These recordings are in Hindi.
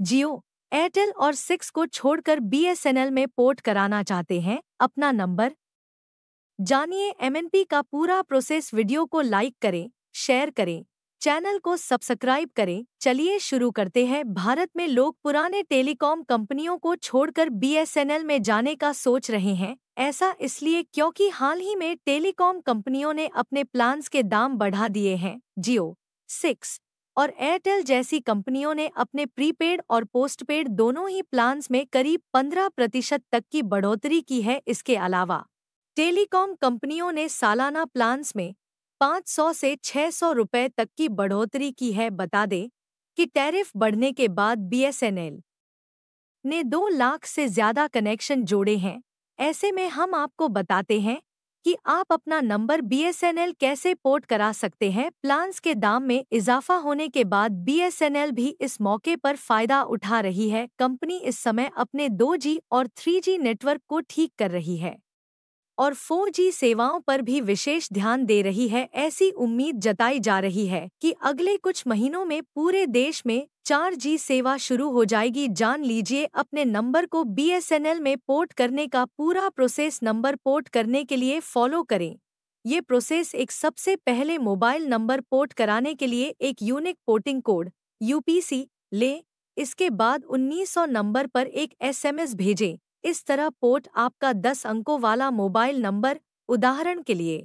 जियो एयरटेल और सिक्स को छोड़कर बीएसएनएल में पोर्ट कराना चाहते हैं अपना नंबर जानिए एमएनपी का पूरा प्रोसेस वीडियो को लाइक करें शेयर करें चैनल को सब्सक्राइब करें चलिए शुरू करते हैं भारत में लोग पुराने टेलीकॉम कंपनियों को छोड़कर बीएसएनएल में जाने का सोच रहे हैं ऐसा इसलिए क्योंकि हाल ही में टेलीकॉम कंपनियों ने अपने प्लान्स के दाम बढ़ा दिए हैं जियो सिक्स और एयरटेल जैसी कंपनियों ने अपने प्रीपेड और पोस्टपेड दोनों ही प्लान्स में करीब 15 प्रतिशत तक की बढ़ोतरी की है इसके अलावा टेलीकॉम कंपनियों ने सालाना प्लान्स में 500 से 600 रुपए तक की बढ़ोतरी की है बता दें कि टैरिफ बढ़ने के बाद बीएसएनएल ने दो लाख से ज्यादा कनेक्शन जोड़े हैं ऐसे में हम आपको बताते हैं कि आप अपना नंबर बीएसएनएल कैसे पोर्ट करा सकते हैं प्लान्स के दाम में इजाफा होने के बाद बीएसएनएल भी इस मौके पर फायदा उठा रही है कंपनी इस समय अपने 2G और 3G नेटवर्क को ठीक कर रही है और 4G सेवाओं पर भी विशेष ध्यान दे रही है ऐसी उम्मीद जताई जा रही है कि अगले कुछ महीनों में पूरे देश में 4G सेवा शुरू हो जाएगी जान लीजिए अपने नंबर को बीएसएनएल में पोर्ट करने का पूरा प्रोसेस नंबर पोर्ट करने के लिए फॉलो करें ये प्रोसेस एक सबसे पहले मोबाइल नंबर पोर्ट कराने के लिए एक यूनिक पोर्टिंग कोड यूपीसी ले इसके बाद 1900 नंबर पर एक एसएमएस भेजें इस तरह पोर्ट आपका दस अंकों वाला मोबाइल नंबर उदाहरण के लिए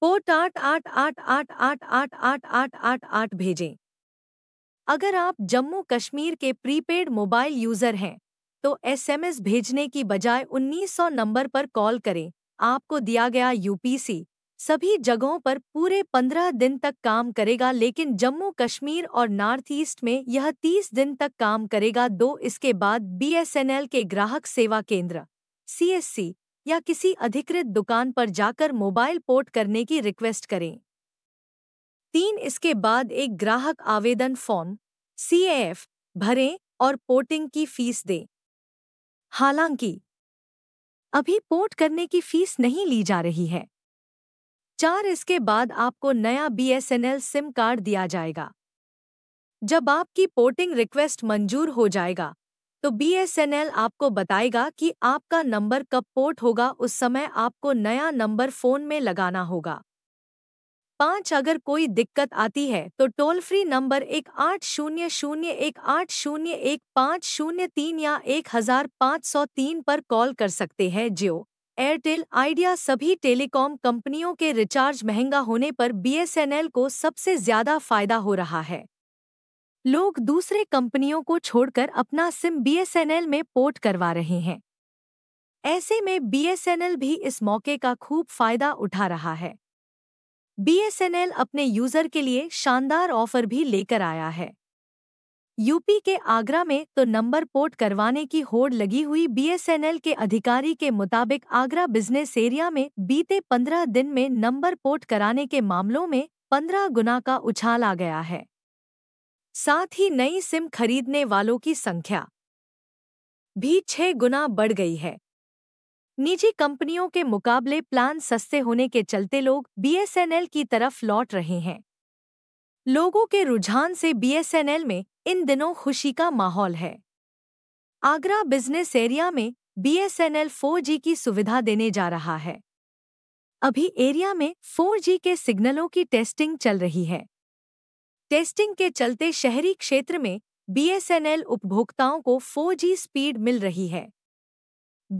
पोर्ट आठ आठ आठ आठ आठ आठ आठ आठ आठ आठ भेजें अगर आप जम्मू कश्मीर के प्रीपेड मोबाइल यूजर हैं तो एसएमएस भेजने की बजाय 1900 नंबर पर कॉल करें आपको दिया गया यूपीसी सभी जगहों पर पूरे पंद्रह दिन तक काम करेगा लेकिन जम्मू कश्मीर और नॉर्थ ईस्ट में यह तीस दिन तक काम करेगा दो इसके बाद बीएसएनएल के ग्राहक सेवा केंद्र सीएससी या किसी अधिकृत दुकान पर जाकर मोबाइल पोर्ट करने की रिक्वेस्ट करें तीन इसके बाद एक ग्राहक आवेदन फॉर्म सी भरें और पोर्टिंग की फीस दें हालांकि अभी पोर्ट करने की फीस नहीं ली जा रही है चार इसके बाद आपको नया बीएसएनएल सिम कार्ड दिया जाएगा जब आपकी पोर्टिंग रिक्वेस्ट मंजूर हो जाएगा तो बीएसएनएल आपको बताएगा कि आपका नंबर कब पोर्ट होगा उस समय आपको नया नंबर फोन में लगाना होगा पाँच अगर कोई दिक्कत आती है तो टोल फ्री नंबर एक आठ शून्य शून्य एक आठ शून्य एक पाँच शून्य तीन या एक हजार पाँच सौ तीन पर कॉल कर सकते हैं जियो एयरटेल आइडिया सभी टेलीकॉम कंपनियों के रिचार्ज महंगा होने पर बीएसएनएल को सबसे ज्यादा फायदा हो रहा है लोग दूसरे कंपनियों को छोड़कर अपना सिम बीएसएनएल में पोर्ट करवा रहे हैं ऐसे में बीएसएनएल भी इस मौके का खूब फायदा उठा रहा है बीएसएनएल अपने यूजर के लिए शानदार ऑफर भी लेकर आया है यूपी के आगरा में तो नंबर पोर्ट करवाने की होड़ लगी हुई बीएसएनएल के अधिकारी के मुताबिक आगरा बिजनेस एरिया में बीते 15 दिन में नंबर पोर्ट कराने के मामलों में 15 गुना का उछाल आ गया है साथ ही नई सिम खरीदने वालों की संख्या भी छह गुना बढ़ गई है निजी कंपनियों के मुकाबले प्लान सस्ते होने के चलते लोग बीएसएनएल की तरफ लौट रहे हैं लोगों के रुझान से बीएसएनएल में इन दिनों खुशी का माहौल है आगरा बिजनेस एरिया में बीएसएनएल 4G की सुविधा देने जा रहा है अभी एरिया में 4G के सिग्नलों की टेस्टिंग चल रही है टेस्टिंग के चलते शहरी क्षेत्र में बीएसएनएल उपभोक्ताओं को 4G स्पीड मिल रही है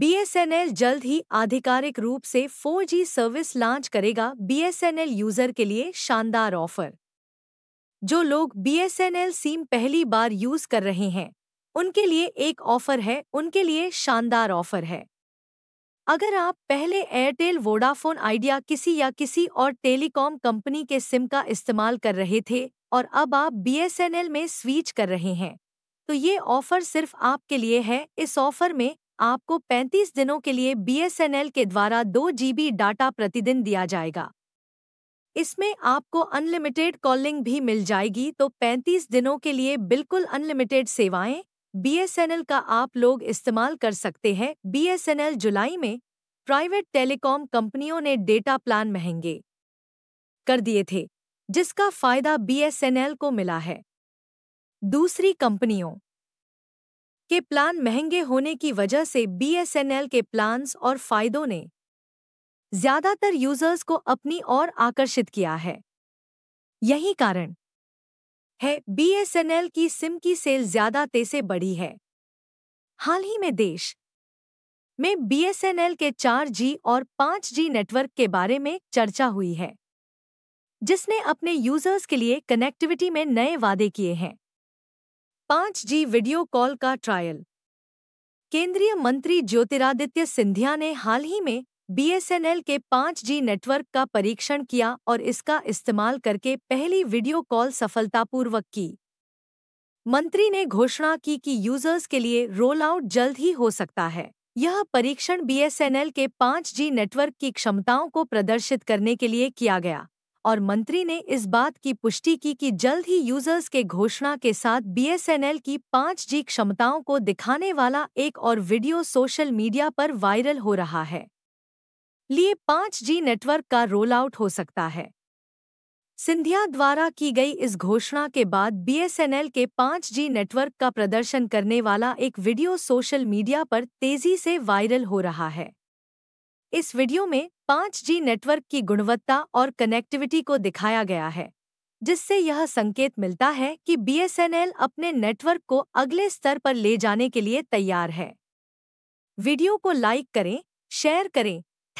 बीएसएनएल जल्द ही आधिकारिक रूप से 4G सर्विस लॉन्च करेगा बीएसएनएल यूजर के लिए शानदार ऑफर जो लोग B S N L SIM पहली बार यूज कर रहे हैं उनके लिए एक ऑफर है उनके लिए शानदार ऑफर है अगर आप पहले एयरटेल वोडाफोन आइडिया किसी या किसी और टेलीकॉम कंपनी के सिम का इस्तेमाल कर रहे थे और अब आप बीएसएनएल में स्विच कर रहे हैं तो ये ऑफर सिर्फ आपके लिए है इस ऑफर में आपको 35 दिनों के लिए बीएसएनएल के द्वारा दो जीबी डाटा प्रतिदिन दिया जाएगा इसमें आपको अनलिमिटेड कॉलिंग भी मिल जाएगी तो 35 दिनों के लिए बिल्कुल अनलिमिटेड सेवाएं बीएसएनएल का आप लोग इस्तेमाल कर सकते हैं बीएसएनएल जुलाई में प्राइवेट टेलीकॉम कंपनियों ने डेटा प्लान महंगे कर दिए थे जिसका फायदा बीएसएनएल को मिला है दूसरी कंपनियों के प्लान महंगे होने की वजह से बीएसएनएल के प्लान्स और फायदों ने ज्यादातर यूजर्स को अपनी ओर आकर्षित किया है यही कारण है बीएसएनएल की सिम की सेल ज्यादा तेज से बढ़ी है हाल ही में देश में बीएसएनएल के 4G और 5G नेटवर्क के बारे में चर्चा हुई है जिसने अपने यूजर्स के लिए कनेक्टिविटी में नए वादे किए हैं 5G वीडियो कॉल का ट्रायल केंद्रीय मंत्री ज्योतिरादित्य सिंधिया ने हाल ही में बीएसएनएल के 5G नेटवर्क का परीक्षण किया और इसका इस्तेमाल करके पहली वीडियो कॉल सफलतापूर्वक की मंत्री ने घोषणा की कि यूजर्स के लिए रोल आउट जल्द ही हो सकता है यह परीक्षण बीएसएनएल के 5G नेटवर्क की क्षमताओं को प्रदर्शित करने के लिए किया गया और मंत्री ने इस बात की पुष्टि की कि जल्द ही यूजर्स के घोषणा के साथ बीएसएनएल की 5G क्षमताओं को दिखाने वाला एक और वीडियो सोशल मीडिया पर वायरल हो रहा है लिए 5G नेटवर्क का रोल आउट हो सकता है सिंधिया द्वारा की गई इस घोषणा के बाद बीएसएनएल के 5G नेटवर्क का प्रदर्शन करने वाला एक वीडियो सोशल मीडिया पर तेजी से वायरल हो रहा है इस वीडियो में 5G नेटवर्क की गुणवत्ता और कनेक्टिविटी को दिखाया गया है जिससे यह संकेत मिलता है कि बीएसएनएल अपने नेटवर्क को अगले स्तर पर ले जाने के लिए तैयार है वीडियो को लाइक करें शेयर करें